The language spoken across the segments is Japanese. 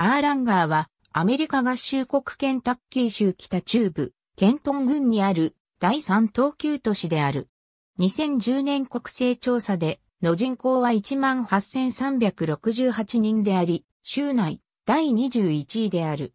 アーランガーは、アメリカ合衆国ケンタッキー州北中部、ケントン郡にある第三東急都市である。2010年国勢調査で、の人口は18,368人であり、州内第21位である。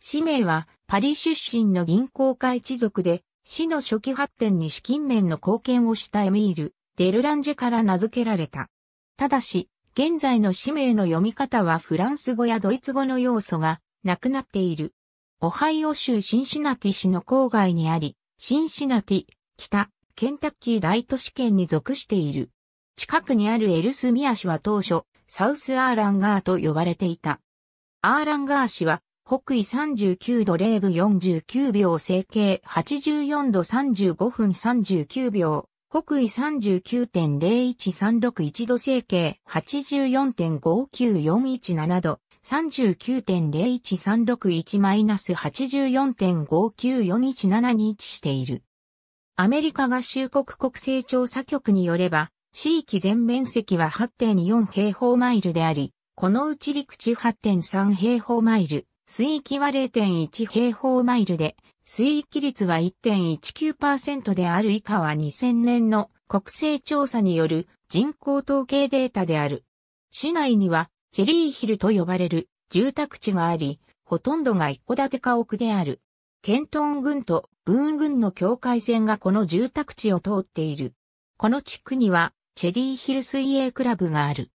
氏名はパリ出身の銀行家一族で、市の初期発展に資金面の貢献をしたエミール、デルランジェから名付けられた。ただし、現在の氏名の読み方はフランス語やドイツ語の要素がなくなっている。オハイオ州シンシナティ市の郊外にあり、シンシナティ、北、ケンタッキー大都市圏に属している。近くにあるエルスミア市は当初、サウスアーランガーと呼ばれていた。アーランガー市は、北緯39度0分49秒、整形84度35分39秒、北緯39.01361度整形84.59417度39.01361-84.59417に位置している。アメリカ合衆国国勢調査局によれば、地域全面積は8.4平方マイルであり、このうち陸地8.3平方マイル、水域は0.1平方マイルで、水域率は1.19%である以下は2000年の国勢調査による人口統計データである。市内にはチェリーヒルと呼ばれる住宅地があり、ほとんどが一戸建て家屋である。ケントン郡とブーン郡の境界線がこの住宅地を通っている。この地区にはチェリーヒル水泳クラブがある。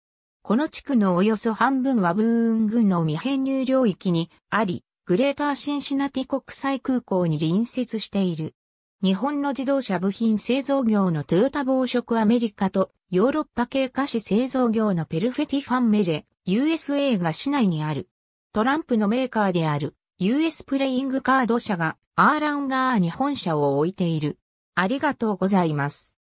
この地区のおよそ半分はブーン郡の未編入領域にあり、グレーターシンシナティ国際空港に隣接している。日本の自動車部品製造業のトヨタ防食アメリカとヨーロッパ系菓子製造業のペルフェティファンメレ、USA が市内にある。トランプのメーカーである US プレイングカード社がアーランガーに本社を置いている。ありがとうございます。